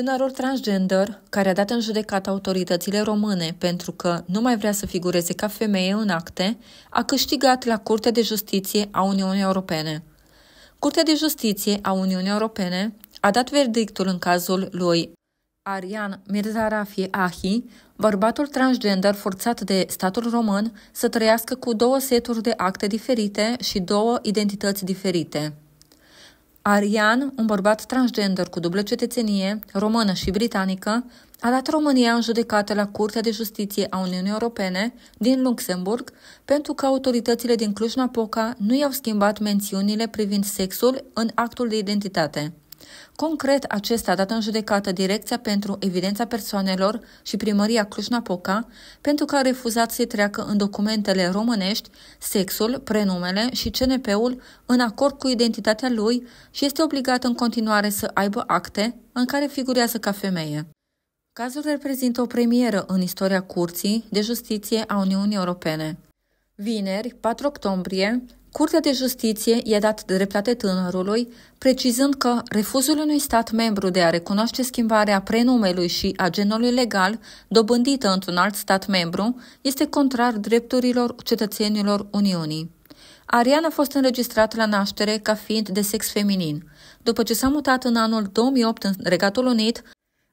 Tânărul transgender, care a dat în judecată autoritățile române pentru că nu mai vrea să figureze ca femeie în acte, a câștigat la Curtea de Justiție a Uniunii Europene. Curtea de Justiție a Uniunii Europene a dat verdictul în cazul lui Arian Mirzarafie Ahi, bărbatul transgender forțat de statul român să trăiască cu două seturi de acte diferite și două identități diferite. Arian, un bărbat transgender cu dublă cetățenie, română și britanică, a dat România în judecată la Curtea de Justiție a Uniunii Europene din Luxemburg pentru că autoritățile din Cluj-Napoca nu i-au schimbat mențiunile privind sexul în actul de identitate. Concret, acesta a dat în judecată Direcția pentru Evidența Persoanelor și Primăria Cluj-Napoca pentru că a refuzat să-i treacă în documentele românești sexul, prenumele și CNP-ul în acord cu identitatea lui și este obligat în continuare să aibă acte în care figurează ca femeie. Cazul reprezintă o premieră în istoria Curții de Justiție a Uniunii Europene. Vineri, 4 octombrie, Curtea de Justiție i-a dat dreptate tânărului, precizând că refuzul unui stat membru de a recunoaște schimbarea prenumelui și a genului legal dobândită într-un alt stat membru este contrar drepturilor cetățenilor Uniunii. Arian a fost înregistrat la naștere ca fiind de sex feminin. După ce s-a mutat în anul 2008 în Regatul Unit,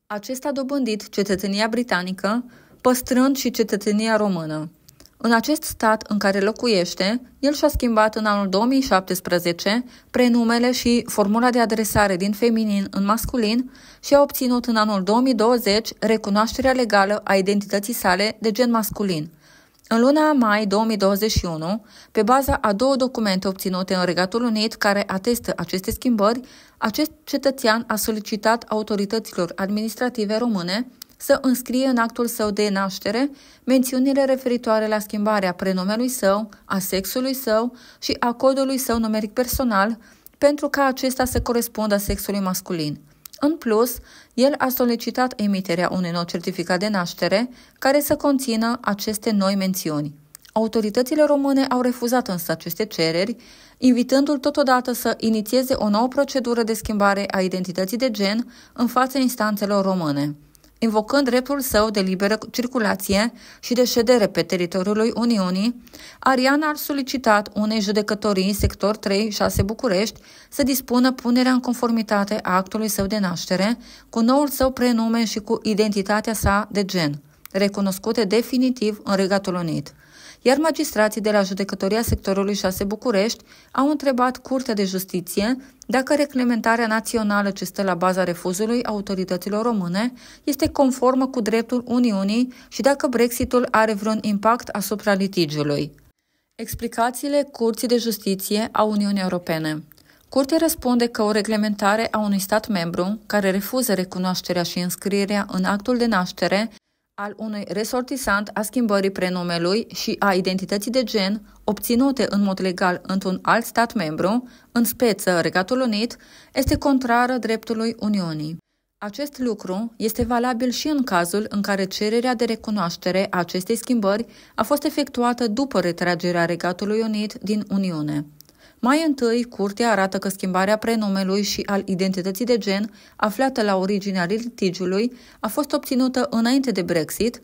acesta a dobândit cetățenia britanică, păstrând și cetățenia română. În acest stat în care locuiește, el și-a schimbat în anul 2017 prenumele și formula de adresare din feminin în masculin și a obținut în anul 2020 recunoașterea legală a identității sale de gen masculin. În luna mai 2021, pe baza a două documente obținute în Regatul Unit care atestă aceste schimbări, acest cetățean a solicitat autorităților administrative române să înscrie în actul său de naștere mențiunile referitoare la schimbarea prenumelui său, a sexului său și a codului său numeric personal, pentru ca acesta să corespundă sexului masculin. În plus, el a solicitat emiterea unui nou certificat de naștere care să conțină aceste noi mențiuni. Autoritățile române au refuzat însă aceste cereri, invitându-l totodată să inițieze o nouă procedură de schimbare a identității de gen în fața instanțelor române invocând dreptul său de liberă circulație și de ședere pe teritoriul Uniunii, Arian a solicitat unei judecătorii sector 3-6 București să dispună punerea în conformitate a actului său de naștere cu noul său prenume și cu identitatea sa de gen, recunoscute definitiv în Regatul Unit iar magistrații de la Judecătoria Sectorului 6 București au întrebat Curtea de Justiție dacă reclementarea națională ce stă la baza refuzului autorităților române este conformă cu dreptul Uniunii și dacă Brexitul are vreun impact asupra litigiului. Explicațiile Curții de Justiție a Uniunii Europene Curtea răspunde că o reglementare a unui stat membru care refuză recunoașterea și înscrierea în actul de naștere al unui resortisant a schimbării prenumelui și a identității de gen obținute în mod legal într-un alt stat membru, în speță Regatul Unit, este contrară dreptului Uniunii. Acest lucru este valabil și în cazul în care cererea de recunoaștere a acestei schimbări a fost efectuată după retragerea Regatului Unit din Uniune. Mai întâi, curtea arată că schimbarea prenumelui și al identității de gen, aflată la originea litigiului, a fost obținută înainte de Brexit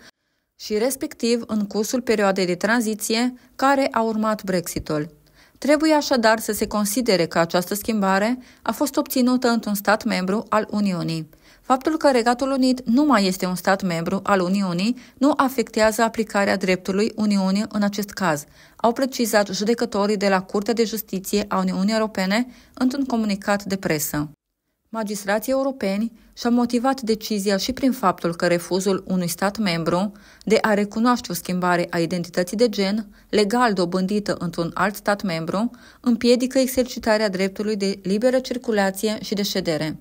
și respectiv în cursul perioadei de tranziție care a urmat Brexitul. Trebuie așadar să se considere că această schimbare a fost obținută într-un stat membru al Uniunii. Faptul că Regatul Unit nu mai este un stat membru al Uniunii nu afectează aplicarea dreptului Uniunii în acest caz, au precizat judecătorii de la Curtea de Justiție a Uniunii Europene într-un comunicat de presă. Magistrații europeni și-au motivat decizia și prin faptul că refuzul unui stat membru de a recunoaște o schimbare a identității de gen legal dobândită într-un alt stat membru împiedică exercitarea dreptului de liberă circulație și de ședere.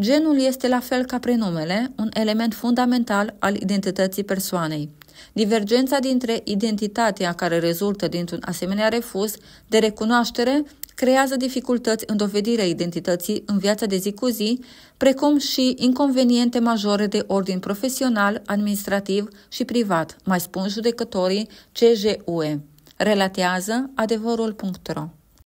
Genul este la fel ca prenumele, un element fundamental al identității persoanei. Divergența dintre identitatea care rezultă dintr-un asemenea refuz de recunoaștere creează dificultăți în dovedirea identității în viața de zi cu zi, precum și inconveniente majore de ordin profesional, administrativ și privat, mai spun judecătorii CJUE. Relatează adevărul.ro